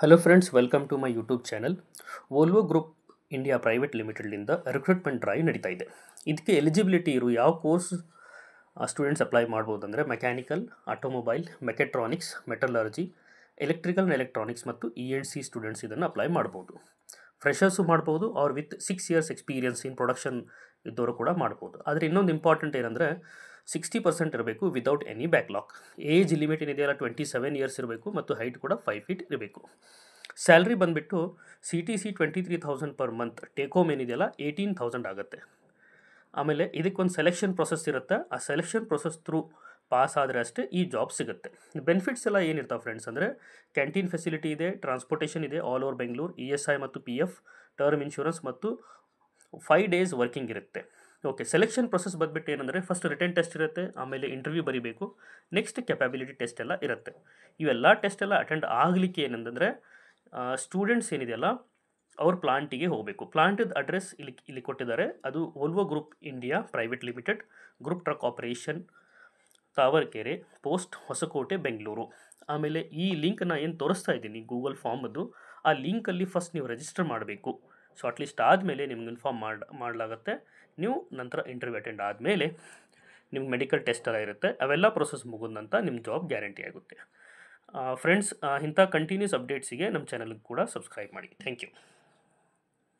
hello friends welcome to my YouTube channel Volvo Group India private ಲಿಮಿಟೆಡ್ಲಿಂದ recruitment drive ನಡೀತಾ ಇದೆ ಇದಕ್ಕೆ eligibility ಇರೋ ಯಾವ ಕೋರ್ಸ್ ಸ್ಟೂಡೆಂಟ್ಸ್ ಅಪ್ಲೈ ಮಾಡ್ಬೋದು ಅಂದರೆ mechanical automobile mechatronics metallurgy electrical and electronics ಮತ್ತು ಇ ಎನ್ ಸಿ ಸ್ಟೂಡೆಂಟ್ಸ್ ಇದನ್ನು ಅಪ್ಲೈ ಮಾಡ್ಬೋದು ಫ್ರೆಷರ್ಸು ಮಾಡ್ಬೋದು ಅವ್ರು with six years experience in production ಇದ್ದವರು ಕೂಡ ಮಾಡ್ಬೋದು ಆದರೆ ಇನ್ನೊಂದು ಇಂಪಾರ್ಟೆಂಟ್ ಏನಂದರೆ ಸಿಕ್ಸ್ಟಿ ಪರ್ಸೆಂಟ್ ಇರಬೇಕು without any backlog age limit ಏನಿದೆಯಲ್ಲ ಟ್ವೆಂಟಿ ಸೆವೆನ್ ಇಯರ್ಸ್ ಇರಬೇಕು ಮತ್ತು ಹೈಟ್ ಕೂಡ ಫೈವ್ ಫೀಟ್ ಇರಬೇಕು ಸ್ಯಾಲ್ರಿ ಬಂದುಬಿಟ್ಟು C T C twenty three thousand per month take home ಏನಿದೆಯಲ್ಲ ಏಯ್ಟೀನ್ ಥೌಸಂಡ್ ಆಗುತ್ತೆ ಆಮೇಲೆ ಇದಕ್ಕೊಂದು ಸೆಲೆಕ್ಷನ್ ಪ್ರೊಸೆಸ್ ಇರುತ್ತೆ ಆ ಸೆಲೆಕ್ಷನ್ ಪ್ರೊಸೆಸ್ ಥ್ರೂ ಪಾಸ್ ಆದರೆ ಅಷ್ಟೇ ಈ ಜಾಬ್ ಸಿಗುತ್ತೆ ಬೆನಿಫಿಟ್ಸ್ ಎಲ್ಲ ಏನಿರ್ತಾವೆ ಫ್ರೆಂಡ್ಸ್ ಅಂದರೆ ಕ್ಯಾಂಟೀನ್ ಫೆಸಿಲಿಟಿ ಇದೆ ಟ್ರಾನ್ಸ್ಪೋರ್ಟೇಷನ್ ಇದೆ all over Bengaluru E S I ಮತ್ತು ಪಿ ಎಫ್ ಟರ್ಮ್ ಇನ್ಶೂರೆನ್ಸ್ ಮತ್ತು ಫೈವ್ ಡೇಸ್ ವರ್ಕಿಂಗ್ ಇರುತ್ತೆ ಓಕೆ ಸೆಲೆಕ್ಷನ್ ಪ್ರೊಸೆಸ್ ಬಂದುಬಿಟ್ಟು ಏನಂದರೆ ಫಸ್ಟ್ ರಿಟರ್ನ್ ಟೆಸ್ಟ್ ಇರುತ್ತೆ ಆಮೇಲೆ ಇಂಟರ್ವ್ಯೂ ಬರೀಬೇಕು ನೆಕ್ಸ್ಟ್ ಕೆಪಾಬಿಲಿಟಿ ಟೆಸ್ಟ್ ಎಲ್ಲ ಇರುತ್ತೆ ಇವೆಲ್ಲ ಟೆಸ್ಟ್ ಎಲ್ಲ ಅಟೆಂಡ್ ಆಗಲಿಕ್ಕೆ ಏನಂತಂದರೆ ಸ್ಟೂಡೆಂಟ್ಸ್ ಏನಿದೆಯಲ್ಲ ಅವ್ರ ಪ್ಲಾಂಟಿಗೆ ಹೋಗಬೇಕು ಪ್ಲಾಂಟದ ಅಡ್ರೆಸ್ ಇಲ್ಲಿ ಇಲ್ಲಿ ಕೊಟ್ಟಿದ್ದಾರೆ ಅದು Volvo Group India private limited group truck operation Tavarekere post Hoskote Bengaluru ಆಮೇಲೆ ಈ ಲಿಂಕ್ ಏನು ತೋರಿಸ್ತಾ ಇದ್ದೀನಿ ಗೂಗಲ್ ಫಾರ್ಮದ್ದು ಆ ಲಿಂಕಲ್ಲಿ ಫಸ್ಟ್ ನೀವು ರಿಜಿಸ್ಟರ್ ಮಾಡಬೇಕು ಶಾರ್ಟ್ ಲಿಸ್ಟ್ ಆದಮೇಲೆ ನಿಮ್ಗೆ ಇನ್ಫಾರ್ಮ್ ಮಾಡಿ ಮಾಡಲಾಗುತ್ತೆ ನೀವು ನಂತರ ಇಂಟರ್ವ್ಯೂ ಅಟೆಂಡ್ ಆದಮೇಲೆ ನಿಮ್ಗೆ ಮೆಡಿಕಲ್ ಟೆಸ್ಟ್ ಎಲ್ಲ ಇರುತ್ತೆ ಅವೆಲ್ಲ ಪ್ರೊಸೆಸ್ ಮುಗಿದ ನಂತರ ನಿಮ್ಮ ಜಾಬ್ ಗ್ಯಾರಂಟಿ ಆಗುತ್ತೆ ಫ್ರೆಂಡ್ಸ್ ಇಂಥ ಕಂಟಿನ್ಯೂಸ್ ಅಪ್ಡೇಟ್ಸಿಗೆ ನಮ್ಮ ಚಾನಲ್ಗೆ ಕೂಡ ಸಬ್ಸ್ಕ್ರೈಬ್ ಮಾಡಿ ಥ್ಯಾಂಕ್ ಯು